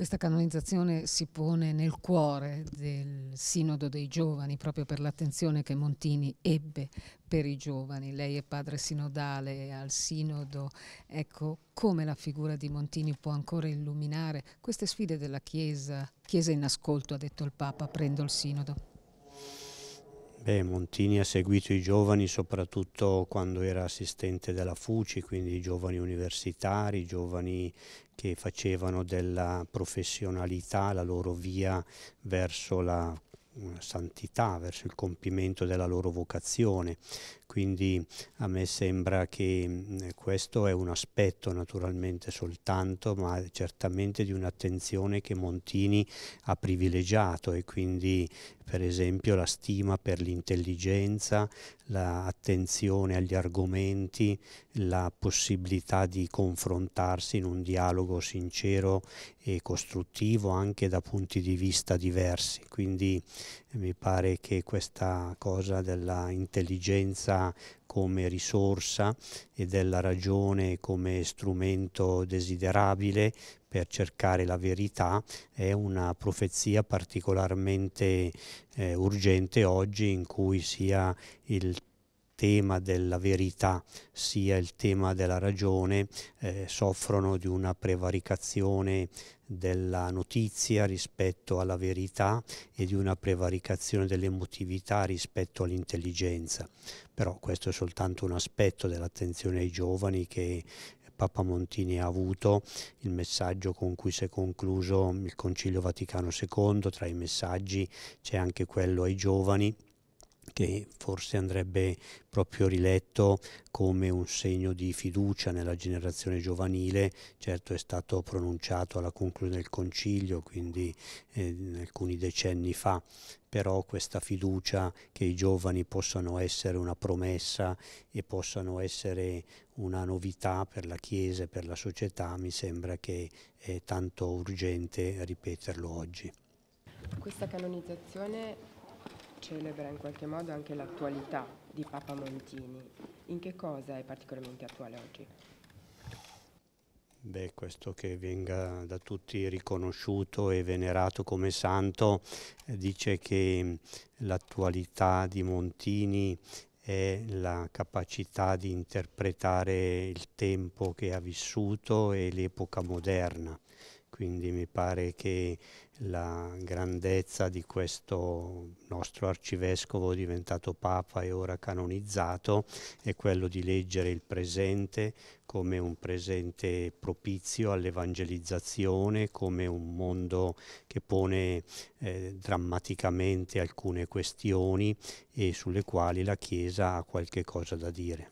Questa canonizzazione si pone nel cuore del Sinodo dei Giovani, proprio per l'attenzione che Montini ebbe per i giovani. Lei è padre sinodale al Sinodo. Ecco, come la figura di Montini può ancora illuminare queste sfide della Chiesa? Chiesa in ascolto, ha detto il Papa, prendo il Sinodo. Beh, Montini ha seguito i giovani soprattutto quando era assistente della FUCI, quindi i giovani universitari, i giovani che facevano della professionalità la loro via verso la una santità verso il compimento della loro vocazione. Quindi a me sembra che questo è un aspetto naturalmente soltanto, ma certamente di un'attenzione che Montini ha privilegiato e quindi per esempio la stima per l'intelligenza, l'attenzione agli argomenti, la possibilità di confrontarsi in un dialogo sincero e costruttivo anche da punti di vista diversi. Quindi mi pare che questa cosa dell'intelligenza come risorsa e della ragione come strumento desiderabile per cercare la verità è una profezia particolarmente eh, urgente oggi in cui sia il tema della verità sia il tema della ragione eh, soffrono di una prevaricazione della notizia rispetto alla verità e di una prevaricazione dell'emotività rispetto all'intelligenza. Però questo è soltanto un aspetto dell'attenzione ai giovani che Papa Montini ha avuto, il messaggio con cui si è concluso il Concilio Vaticano II, tra i messaggi c'è anche quello ai giovani che forse andrebbe proprio riletto come un segno di fiducia nella generazione giovanile, certo è stato pronunciato alla conclusione del concilio, quindi eh, alcuni decenni fa, però questa fiducia che i giovani possano essere una promessa e possano essere una novità per la Chiesa e per la società mi sembra che è tanto urgente ripeterlo oggi. Questa canonizzazione celebra in qualche modo anche l'attualità di Papa Montini. In che cosa è particolarmente attuale oggi? Beh, questo che venga da tutti riconosciuto e venerato come santo eh, dice che mm, l'attualità di Montini è la capacità di interpretare il tempo che ha vissuto e l'epoca moderna. Quindi mi pare che la grandezza di questo nostro arcivescovo diventato papa e ora canonizzato è quello di leggere il presente come un presente propizio all'evangelizzazione, come un mondo che pone eh, drammaticamente alcune questioni e sulle quali la Chiesa ha qualche cosa da dire.